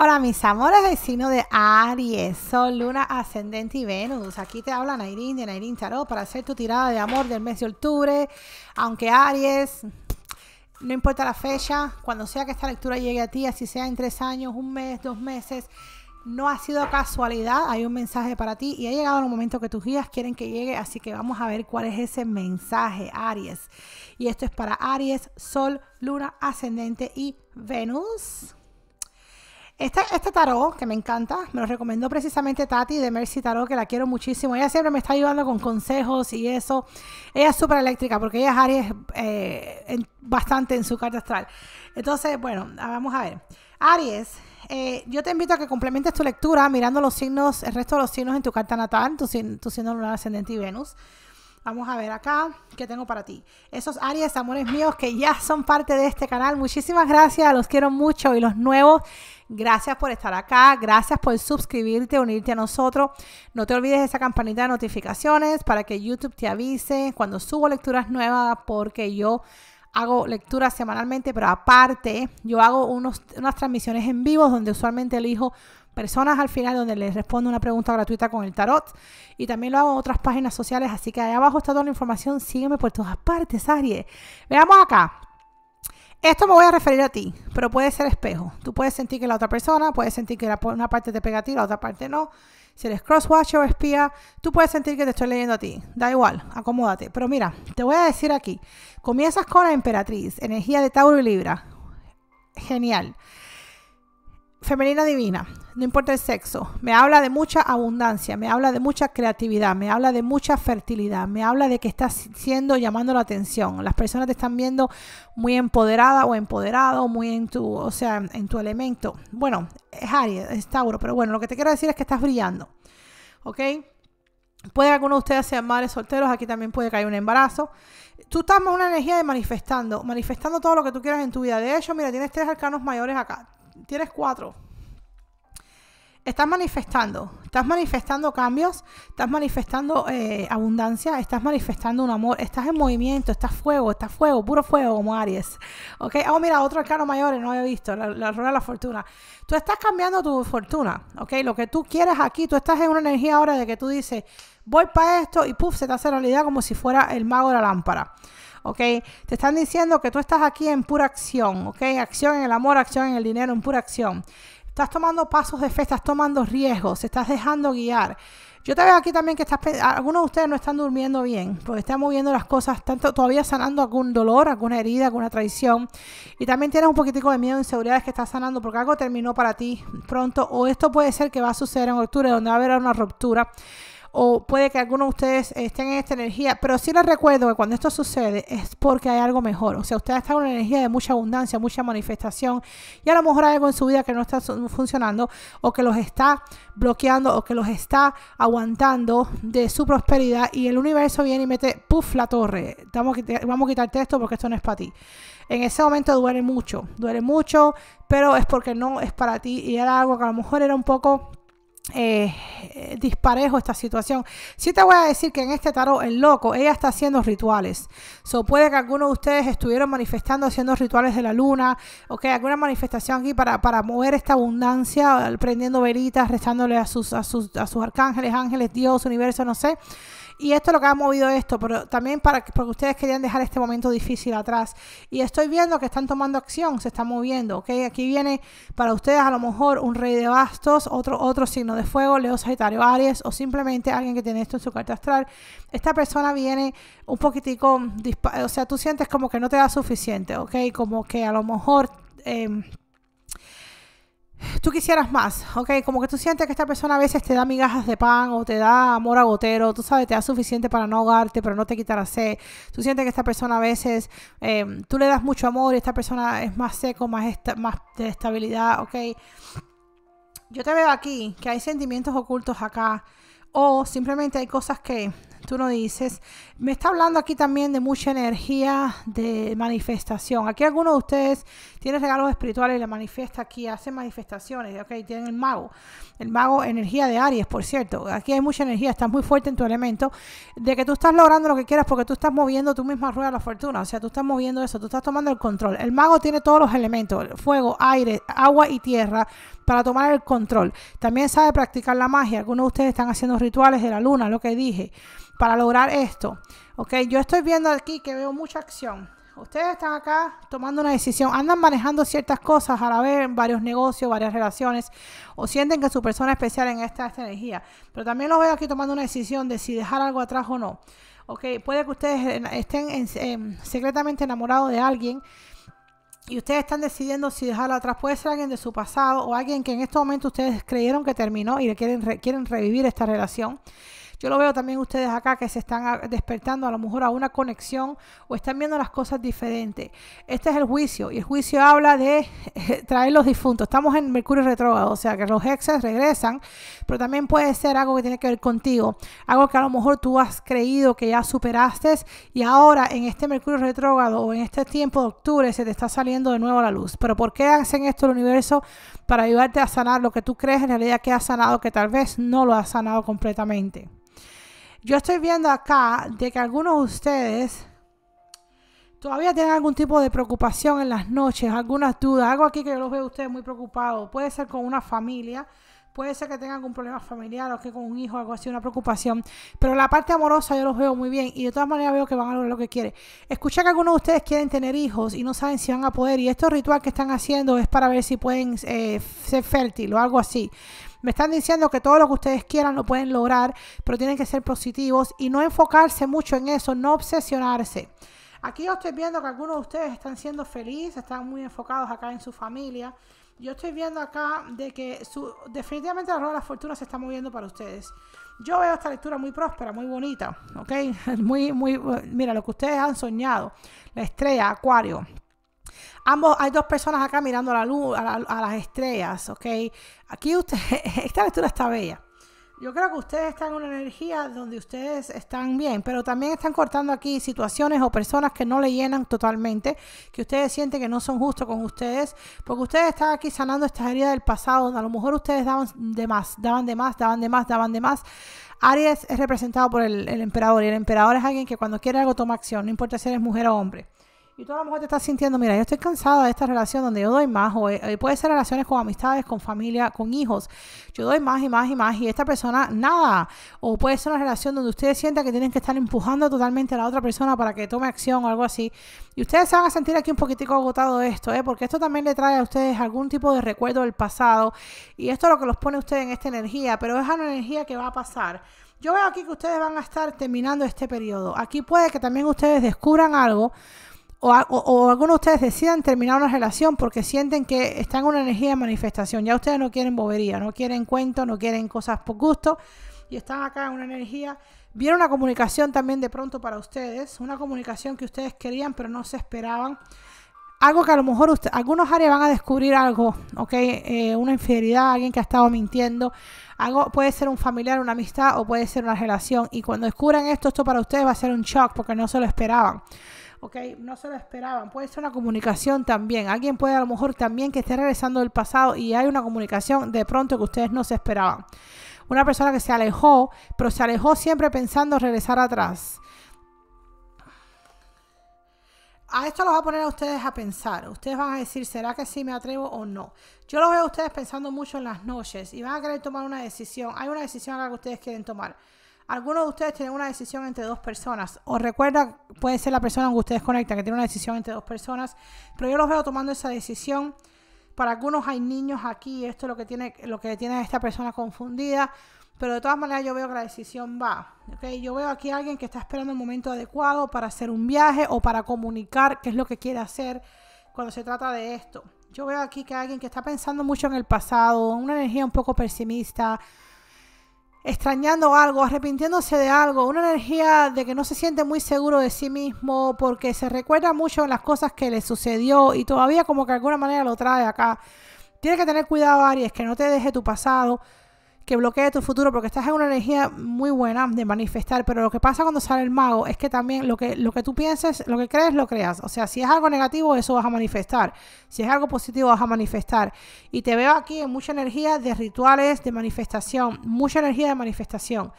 Hola mis amores, vecinos de Aries, Sol, Luna, Ascendente y Venus. Aquí te habla Nairín de Nairín Tarot para hacer tu tirada de amor del mes de octubre. Aunque Aries, no importa la fecha, cuando sea que esta lectura llegue a ti, así sea en tres años, un mes, dos meses, no ha sido casualidad. Hay un mensaje para ti y ha llegado el momento que tus guías quieren que llegue, así que vamos a ver cuál es ese mensaje, Aries. Y esto es para Aries, Sol, Luna, Ascendente y Venus. Este, tarot, que me encanta, me lo recomendó precisamente Tati de Mercy Tarot, que la quiero muchísimo. Ella siempre me está ayudando con consejos y eso. Ella es súper eléctrica porque ella es Aries eh, bastante en su carta astral. Entonces, bueno, ah, vamos a ver. Aries, eh, yo te invito a que complementes tu lectura mirando los signos, el resto de los signos en tu carta natal, tu, tu signo lunar ascendente y Venus. Vamos a ver acá qué tengo para ti. Esos Aries, amores míos, que ya son parte de este canal. Muchísimas gracias, los quiero mucho y los nuevos. Gracias por estar acá, gracias por suscribirte, unirte a nosotros. No te olvides de esa campanita de notificaciones para que YouTube te avise cuando subo lecturas nuevas, porque yo hago lecturas semanalmente, pero aparte yo hago unas transmisiones en vivo donde usualmente elijo personas al final donde les respondo una pregunta gratuita con el tarot y también lo hago en otras páginas sociales, así que ahí abajo está toda la información, sígueme por todas partes, Aries. Veamos acá. Esto me voy a referir a ti, pero puede ser espejo. Tú puedes sentir que la otra persona, puedes sentir que la, una parte te pega a ti, la otra parte no. Si eres crosswatch o espía, tú puedes sentir que te estoy leyendo a ti. Da igual, acomódate. Pero mira, te voy a decir aquí, comienzas con la emperatriz, energía de Tauro y Libra. Genial femenina divina, no importa el sexo, me habla de mucha abundancia, me habla de mucha creatividad, me habla de mucha fertilidad, me habla de que estás siendo llamando la atención. Las personas te están viendo muy empoderada o empoderado, muy en tu, o sea, en tu elemento. Bueno, es Aries, es Tauro, pero bueno, lo que te quiero decir es que estás brillando. ¿Ok? Puede que alguno de ustedes sean madres solteros, aquí también puede caer un embarazo. Tú estás más una energía de manifestando, manifestando todo lo que tú quieras en tu vida. De hecho, mira, tienes tres arcanos mayores acá tienes cuatro. Estás manifestando, estás manifestando cambios, estás manifestando eh, abundancia, estás manifestando un amor, estás en movimiento, estás fuego, estás fuego, puro fuego como Aries. ¿Ok? Oh, mira, otro arcano mayor, no había visto, la, rueda de la fortuna. Tú estás cambiando tu fortuna, ¿ok? Lo que tú quieres aquí, tú estás en una energía ahora de que tú dices, voy para esto y puff, se te hace realidad como si fuera el mago de la lámpara. Okay, Te están diciendo que tú estás aquí en pura acción, ¿ok? Acción en el amor, acción en el dinero, en pura acción. Estás tomando pasos de fe, estás tomando riesgos, estás dejando guiar. Yo te veo aquí también que estás, algunos de ustedes no están durmiendo bien, porque están moviendo las cosas, están todavía sanando algún dolor, alguna herida, alguna traición. Y también tienes un poquitico de miedo, e inseguridad, que estás sanando, porque algo terminó para ti pronto, o esto puede ser que va a suceder en octubre, donde va a haber una ruptura o puede que algunos de ustedes estén en esta energía, pero sí les recuerdo que cuando esto sucede es porque hay algo mejor. O sea, ustedes están en una energía de mucha abundancia, mucha manifestación y a lo mejor hay algo en su vida que no está funcionando o que los está bloqueando o que los está aguantando de su prosperidad y el universo viene y mete, puff, la torre. Vamos vamos a quitarte esto porque esto no es para ti. En ese momento duele mucho, duele mucho, pero es porque no es para ti y era algo que a lo mejor era un poco eh, disparejo esta situación. si te voy a decir que en este tarot, el loco, ella está haciendo rituales. So, puede que algunos de ustedes estuvieron manifestando, haciendo rituales de la luna, que alguna manifestación aquí para, para mover esta abundancia, prendiendo velitas, restándole a sus, a sus, a sus arcángeles, ángeles, Dios, universo, no sé. Y esto es lo que ha movido esto, pero también para, porque ustedes querían dejar este momento difícil atrás. Y estoy viendo que están tomando acción, se están moviendo, ¿ok? Aquí viene para ustedes a lo mejor un rey de bastos, otro, otro signo de fuego, Leo Sagitario Aries, o simplemente alguien que tiene esto en su carta astral. Esta persona viene un poquitico, o sea, tú sientes como que no te da suficiente, ¿ok? Como que a lo mejor... Em, tú quisieras más, ¿ok? Como que tú sientes que esta persona a veces te da migajas de pan o te da amor a gotero, tú sabes, te da suficiente para no ahogarte, pero no te quitará sed. Tú sientes que esta persona a veces, eh, tú le das mucho amor y esta persona es más seco, más, más de estabilidad, ¿ok? Yo te veo aquí, que hay sentimientos ocultos acá, o simplemente hay cosas que tú no dices. Me está hablando aquí también de mucha energía de manifestación. Aquí alguno de ustedes tiene regalos espirituales y la manifiesta aquí, hace manifestaciones, ok, tienen el mago. El mago, energía de Aries, por cierto. Aquí hay mucha energía, estás muy fuerte en tu elemento, de que tú estás logrando lo que quieras porque tú estás moviendo tu misma rueda de la fortuna, o sea, tú estás moviendo eso, tú estás tomando el control. El mago tiene todos los elementos, fuego, aire, agua y tierra para tomar el control. También sabe practicar la magia. Algunos de ustedes están haciendo rituales de la luna, lo que dije para lograr esto. Ok, yo estoy viendo aquí que veo mucha acción. Ustedes están acá tomando una decisión, andan manejando ciertas cosas a la vez, varios negocios, varias relaciones, o sienten que su persona especial en esta, energía. Pero también los veo aquí tomando una decisión de si dejar algo atrás o no. Ok, puede que ustedes estén secretamente enamorados de alguien y ustedes están decidiendo si dejarlo atrás. Puede ser alguien de su pasado o alguien que en este momento ustedes creyeron que terminó y quieren, quieren revivir esta relación. Yo lo veo también ustedes acá que se están despertando a lo mejor a una conexión o están viendo las cosas diferentes. Este es el juicio y el juicio habla de eh, traer los difuntos. Estamos en Mercurio retrógrado, o sea que los exes regresan, pero también puede ser algo que tiene que ver contigo, algo que a lo mejor tú has creído que ya superaste y ahora en este Mercurio retrógrado o en este tiempo de octubre se te está saliendo de nuevo la luz. Pero ¿por qué hacen esto el universo? Para ayudarte a sanar lo que tú crees en realidad que ha sanado, que tal vez no lo has sanado completamente. Yo estoy viendo acá de que algunos de ustedes todavía tienen algún tipo de preocupación en las noches, algunas dudas, algo aquí que yo los veo ustedes muy preocupados. Puede ser con una familia, puede ser que tengan algún problema familiar o que con un hijo, algo así, una preocupación. Pero la parte amorosa yo los veo muy bien y de todas maneras veo que van a lograr lo que quieren. Escuché que algunos de ustedes quieren tener hijos y no saben si van a poder. Y este ritual que están haciendo es para ver si pueden eh, ser fértiles o algo así. Me están diciendo que todo lo que ustedes quieran lo pueden lograr, pero tienen que ser positivos y no enfocarse mucho en eso, no obsesionarse. Aquí yo estoy viendo que algunos de ustedes están siendo felices, están muy enfocados acá en su familia. Yo estoy viendo acá de que su, definitivamente la rueda de la fortuna se está moviendo para ustedes. Yo veo esta lectura muy próspera, muy bonita, ¿ok? Muy, muy, mira, lo que ustedes han soñado, la estrella, Acuario. Ambos, hay dos personas acá mirando la luz, a, las estrellas, ¿ok? Aquí usted, esta lectura está bella. Yo creo que ustedes están en una energía donde ustedes están bien, pero también están cortando aquí situaciones o personas que no le llenan totalmente, que ustedes sienten que no son justos con ustedes, porque ustedes están aquí sanando estas heridas del pasado, donde a lo mejor ustedes daban de más, daban de más, daban de más, daban de más. Aries es representado por el, el emperador y el emperador es alguien que cuando quiere algo toma acción, no importa si eres mujer o hombre. Y tú a lo mejor te estás sintiendo, mira, yo estoy cansada de esta relación donde yo doy más, o eh, puede ser relaciones con amistades, con familia, con hijos. Yo doy más y más y más y esta persona nada. O puede ser una relación donde ustedes sientan que tienen que estar empujando totalmente a la otra persona para que tome acción o algo así. Y ustedes se van a sentir aquí un poquitico agotado esto, ¿eh? porque esto también le trae a ustedes algún tipo de recuerdo del pasado. Y esto es lo que los pone ustedes en esta energía, pero es una energía que va a pasar. Yo veo aquí que ustedes van a estar terminando este periodo. Aquí puede que también ustedes descubran algo o, algunos de ustedes decidan terminar una relación porque sienten que están en una energía de manifestación. Ya ustedes no quieren bobería, no quieren cuentos, no quieren cosas por gusto y están acá en una energía. Viene una comunicación también de pronto para ustedes, una comunicación que ustedes querían pero no se esperaban. Algo que a lo mejor usted, algunos áreas van a descubrir algo, ¿ok? Eh, una infidelidad, alguien que ha estado mintiendo. Algo, puede ser un familiar, una amistad o puede ser una relación. Y cuando descubran esto, esto para ustedes va a ser un shock porque no se lo esperaban. ¿ok? No se lo esperaban. Puede ser una comunicación también. Alguien puede a lo mejor también que esté regresando del pasado y hay una comunicación de pronto que ustedes no se esperaban. Una persona que se alejó, pero se alejó siempre pensando regresar atrás. A esto los va a poner a ustedes a pensar. Ustedes van a decir, ¿será que sí me atrevo o no? Yo los veo a ustedes pensando mucho en las noches y van a querer tomar una decisión. Hay una decisión acá que ustedes quieren tomar. Algunos de ustedes tienen una decisión entre dos personas, o recuerda, puede ser la persona con que ustedes conectan que tiene una decisión entre dos personas, pero yo los veo tomando esa decisión. Para algunos hay niños aquí, esto es lo que tiene, lo que tiene esta persona confundida, pero de todas maneras yo veo que la decisión va. ¿okay? Yo veo aquí a alguien que está esperando el momento adecuado para hacer un viaje o para comunicar qué es lo que quiere hacer cuando se trata de esto. Yo veo aquí que alguien que está pensando mucho en el pasado, una energía un poco pesimista, extrañando algo, arrepintiéndose de algo, una energía de que no se siente muy seguro de sí mismo porque se recuerda mucho en las cosas que le sucedió y todavía como que de alguna manera lo trae acá. Tienes que tener cuidado, Aries, que no te deje tu pasado, que bloquee tu futuro, porque estás en una energía muy buena de manifestar, pero lo que pasa cuando sale el mago es que también lo que, lo que tú pienses, lo que crees, lo creas. O sea, si es algo negativo, eso vas a manifestar. Si es algo positivo, vas a manifestar. Y te veo aquí en mucha energía de rituales, de manifestación, mucha energía de manifestación.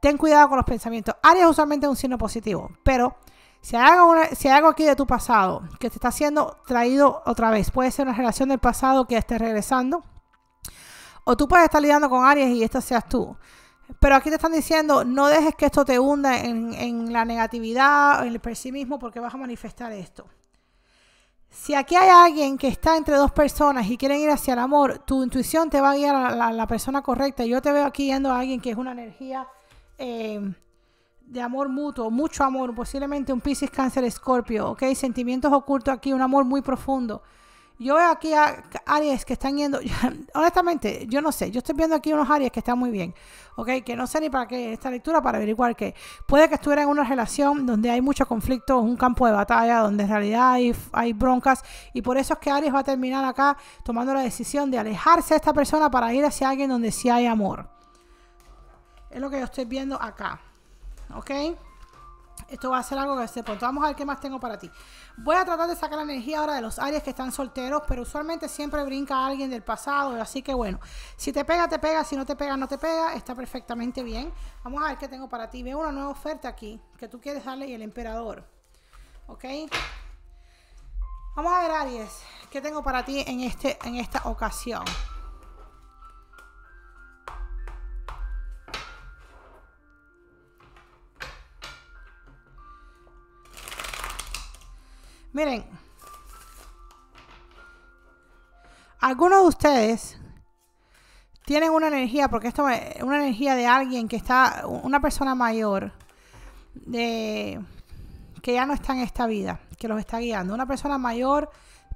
Ten cuidado con los pensamientos. Aries usualmente es un signo positivo, pero... Si hay, algo, si hay, algo, aquí de tu pasado que te está siendo traído otra vez, puede ser una relación del pasado que esté regresando, o tú puedes estar lidiando con Aries y esta seas tú. Pero aquí te están diciendo, no dejes que esto te hunda en, la negatividad, en el pesimismo, porque vas a manifestar esto. Si aquí hay alguien que está entre dos personas y quieren ir hacia el amor, tu intuición te va a guiar a la, persona correcta. Yo te veo aquí yendo a alguien que es una energía eh, de amor mutuo, mucho amor, posiblemente un Pisces, Cáncer, Escorpio, ¿ok? Sentimientos ocultos aquí, un amor muy profundo. Yo veo aquí a Aries que están yendo. Honestamente, yo no sé. Yo estoy viendo aquí unos Aries que están muy bien. ¿Ok? Que no sé ni para qué esta lectura, para averiguar que puede que estuviera en una relación donde hay mucho conflicto, un campo de batalla, donde en realidad hay, hay broncas. Y por eso es que Aries va a terminar acá tomando la decisión de alejarse de esta persona para ir hacia alguien donde sí hay amor. Es lo que yo estoy viendo acá. ¿Ok? Esto va a ser algo que se pronto. Vamos a ver qué más tengo para ti. Voy a tratar de sacar la energía ahora de los Aries que están solteros, pero usualmente siempre brinca alguien del pasado. Así que bueno, si te pega, te pega. Si no te pega, no te pega. Está perfectamente bien. Vamos a ver qué tengo para ti. Veo una nueva oferta aquí que tú quieres darle y el emperador. ¿Ok? Vamos a ver, Aries, qué tengo para ti en este, esta ocasión. Miren, algunos de ustedes tienen una energía, porque esto es una energía de alguien que está, una persona mayor, de, que ya no está en esta vida, que los está guiando. Una persona mayor,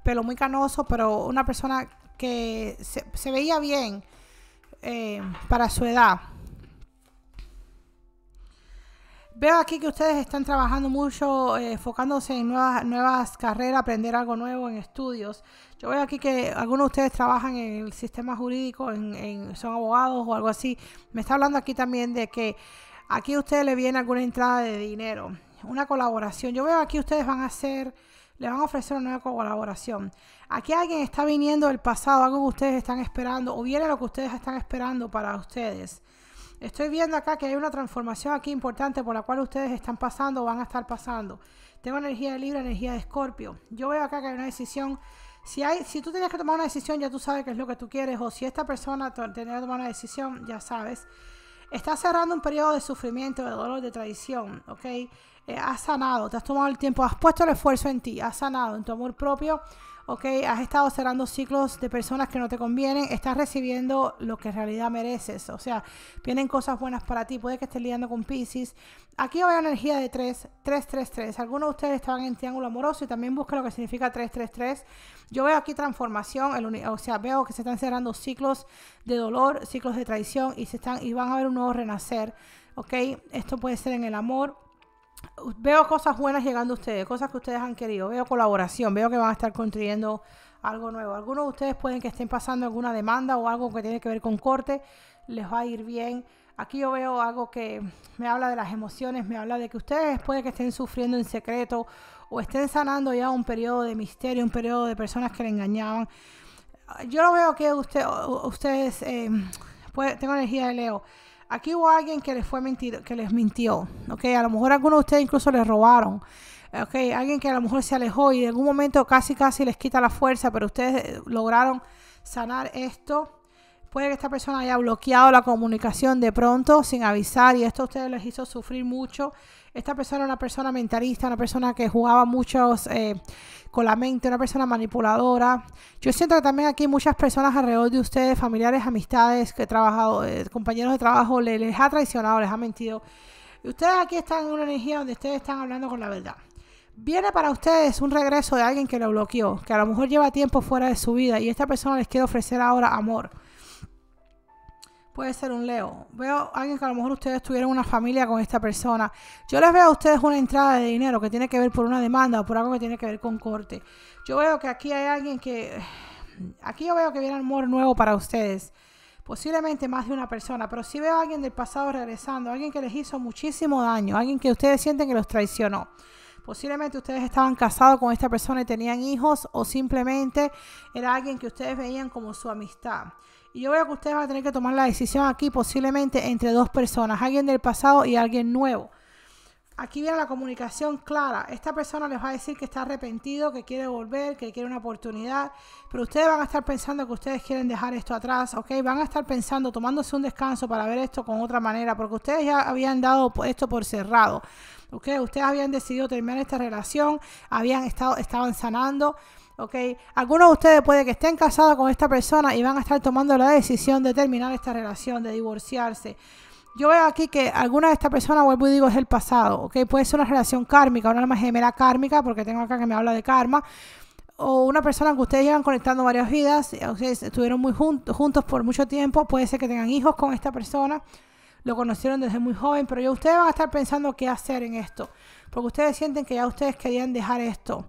pero muy canoso, pero una persona que se, veía bien eh, para su edad Veo aquí que ustedes están trabajando mucho, eh, enfocándose en nuevas, nuevas carreras, aprender algo nuevo en estudios. Yo veo aquí que algunos de ustedes trabajan en el sistema jurídico, son abogados o algo así. Me está hablando aquí también de que aquí a ustedes les viene alguna entrada de dinero, una colaboración. Yo veo aquí ustedes van a hacer, le van a ofrecer una nueva colaboración. Aquí alguien está viniendo del pasado, algo que ustedes están esperando o viene lo que ustedes están esperando para ustedes. Estoy viendo acá que hay una transformación aquí importante por la cual ustedes están pasando o van a estar pasando. Tengo energía de Libra, energía de Escorpio. Yo veo acá que hay una decisión. Si, hay, si tú tenías que tomar una decisión, ya tú sabes qué es lo que tú quieres. O si esta persona tenía que tomar una decisión, ya sabes. Estás cerrando un periodo de sufrimiento, de dolor, de traición, ¿ok? Eh, has sanado, te has tomado el tiempo, has puesto el esfuerzo en ti, has sanado en tu amor propio, ¿ok? Has estado cerrando ciclos de personas que no te convienen, estás recibiendo lo que en realidad mereces, o sea, vienen cosas buenas para ti, puede que estés lidiando con Pisces. Aquí veo energía de 3, 3, 3, 3. Algunos de ustedes estaban en triángulo amoroso y también busca lo que significa 3, 3, 3. Yo veo aquí transformación, o sea, veo que se están cerrando ciclos de dolor, ciclos de traición y, se están, y van a haber un nuevo renacer, ¿ok? Esto puede ser en el amor veo cosas buenas llegando a ustedes, cosas que ustedes han querido, veo colaboración, veo que van a estar construyendo algo nuevo. Algunos de ustedes pueden que estén pasando alguna demanda o algo que tiene que ver con corte, les va a ir bien. Aquí yo veo algo que me habla de las emociones, me habla de que ustedes puede que estén sufriendo en secreto o estén sanando ya un periodo de misterio, un periodo de personas que le engañaban. Yo lo veo que usted, ustedes, eh, tengo energía de Leo Aquí hubo alguien que les fue mentido, que les mintió, ¿ok? A lo mejor algunos de ustedes incluso les robaron, ¿ok? Alguien que a lo mejor se alejó y en algún momento casi casi les quita la fuerza, pero ustedes eh, lograron sanar esto. Puede que esta persona haya bloqueado la comunicación de pronto sin avisar y esto ustedes les hizo sufrir mucho esta persona era una persona mentalista, una persona que jugaba muchos eh, con la mente, una persona manipuladora. Yo siento que también aquí muchas personas alrededor de ustedes, familiares, amistades, que trabajado, eh, compañeros de trabajo, les, les ha traicionado, les ha mentido. Y ustedes aquí están en una energía donde ustedes están hablando con la verdad. Viene para ustedes un regreso de alguien que lo bloqueó, que a lo mejor lleva tiempo fuera de su vida y esta persona les quiere ofrecer ahora amor Puede ser un Leo. Veo a alguien que a lo mejor ustedes tuvieron una familia con esta persona. Yo les veo a ustedes una entrada de dinero que tiene que ver por una demanda o por algo que tiene que ver con corte. Yo veo que aquí hay alguien que... Aquí yo veo que viene amor nuevo para ustedes. Posiblemente más de una persona, pero sí veo a alguien del pasado regresando, alguien que les hizo muchísimo daño, alguien que ustedes sienten que los traicionó. Posiblemente ustedes estaban casados con esta persona y tenían hijos o simplemente era alguien que ustedes veían como su amistad. Y yo veo que ustedes van a tener que tomar la decisión aquí posiblemente entre dos personas, alguien del pasado y alguien nuevo. Aquí viene la comunicación clara. Esta persona les va a decir que está arrepentido, que quiere volver, que quiere una oportunidad, pero ustedes van a estar pensando que ustedes quieren dejar esto atrás, ¿ok? Van a estar pensando, tomándose un descanso para ver esto con otra manera, porque ustedes ya habían dado esto por cerrado, ¿ok? Ustedes habían decidido terminar esta relación, habían estado, estaban sanando. ¿ok? Algunos de ustedes puede que estén casados con esta persona y van a estar tomando la decisión de terminar esta relación, de divorciarse. Yo veo aquí que alguna de estas personas, vuelvo y digo, es el pasado, ¿ok? Puede ser una relación kármica, una alma gemela kármica, porque tengo acá que me habla de karma, o una persona que ustedes llevan conectando varias vidas, ustedes estuvieron muy juntos, juntos por mucho tiempo, puede ser que tengan hijos con esta persona, lo conocieron desde muy joven, pero ya ustedes van a estar pensando qué hacer en esto, porque ustedes sienten que ya ustedes querían dejar esto.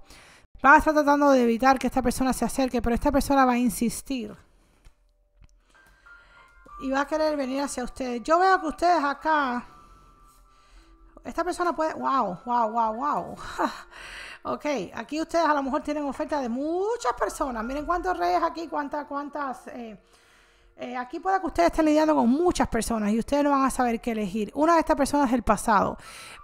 Va a estar tratando de evitar que esta persona se acerque, pero esta persona va a insistir. Y va a querer venir hacia ustedes. Yo veo que ustedes acá... Esta persona puede... ¡Wow! ¡Wow! ¡Wow! ¡Wow! ok, aquí ustedes a lo mejor tienen oferta de muchas personas. Miren cuántos reyes aquí, cuántas, cuántas... Eh, eh, aquí puede que ustedes estén lidiando con muchas personas y ustedes no van a saber qué elegir. Una de estas personas es el pasado.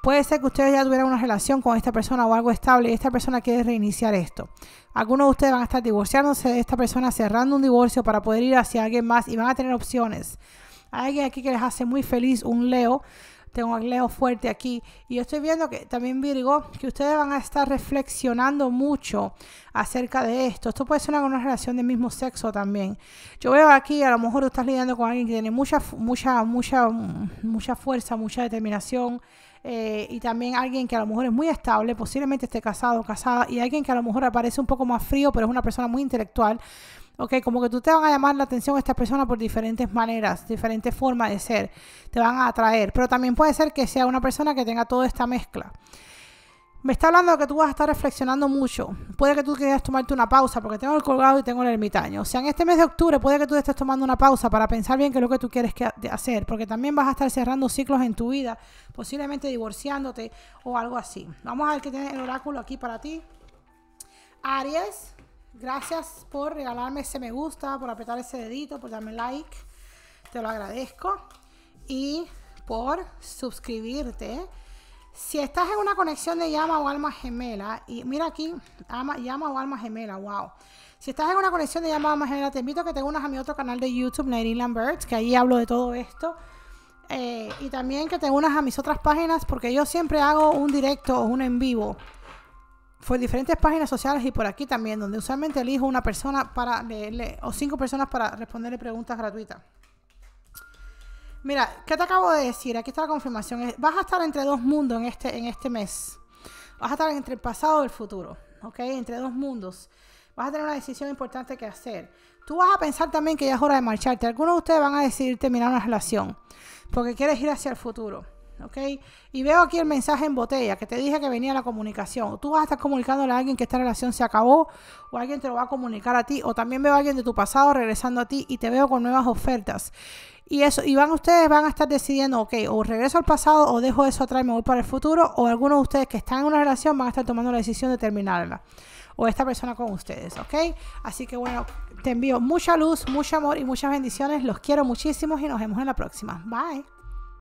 Puede ser que ustedes ya tuvieran una relación con esta persona o algo estable y esta persona quiere reiniciar esto. Algunos de ustedes van a estar divorciándose de esta persona, cerrando un divorcio para poder ir hacia alguien más y van a tener opciones. Hay alguien aquí que les hace muy feliz, un Leo tengo a Leo fuerte aquí. Y yo estoy viendo que también Virgo, que ustedes van a estar reflexionando mucho acerca de esto. Esto puede ser una, una relación de mismo sexo también. Yo veo aquí, a lo mejor estás lidiando con alguien que tiene mucha, mucha, mucha, mucha fuerza, mucha determinación. Eh, y también alguien que a lo mejor es muy estable, posiblemente esté casado casada, y alguien que a lo mejor aparece un poco más frío, pero es una persona muy intelectual, Ok, como que tú te van a llamar la atención a esta persona por diferentes maneras, diferentes formas de ser, te van a atraer, pero también puede ser que sea una persona que tenga toda esta mezcla. Me está hablando que tú vas a estar reflexionando mucho. Puede que tú quieras tomarte una pausa, porque tengo el colgado y tengo el ermitaño. O sea, en este mes de octubre puede que tú estés tomando una pausa para pensar bien qué es lo que tú quieres hacer, porque también vas a estar cerrando ciclos en tu vida, posiblemente divorciándote o algo así. Vamos a ver qué tiene el oráculo aquí para ti. Aries. Gracias por regalarme ese me gusta, por apretar ese dedito, por darme like. Te lo agradezco. Y por suscribirte. Si estás en una conexión de llama o alma gemela, y mira aquí, llama o alma gemela, wow. Si estás en una conexión de llama o alma gemela, te invito a que te unas a mi otro canal de YouTube, Nairi Lambert, que ahí hablo de todo esto. Eh, y también que te unas a mis otras páginas, porque yo siempre hago un directo o un en vivo por diferentes páginas sociales y por aquí también, donde usualmente elijo una persona para leerle, o cinco personas para responderle preguntas gratuitas. Mira, ¿qué te acabo de decir? Aquí está la confirmación. Vas a estar entre dos mundos en este, en este mes. Vas a estar entre el pasado y el futuro, ¿ok? Entre dos mundos. Vas a tener una decisión importante que hacer. Tú vas a pensar también que ya es hora de marcharte. Algunos de ustedes van a decidir terminar una relación porque quieres ir hacia el futuro. ¿ok? Y veo aquí el mensaje en botella, que te dije que venía la comunicación. Tú vas a estar comunicándole a alguien que esta relación se acabó, o alguien te lo va a comunicar a ti, o también veo a alguien de tu pasado regresando a ti y te veo con nuevas ofertas. Y eso, y van ustedes, van a estar decidiendo, ok, o regreso al pasado, o dejo eso atrás y me voy para el futuro, o algunos de ustedes que están en una relación van a estar tomando la decisión de terminarla o esta persona con ustedes, ¿ok? Así que bueno, te envío mucha luz, mucho amor y muchas bendiciones. Los quiero muchísimo y nos vemos en la próxima. Bye.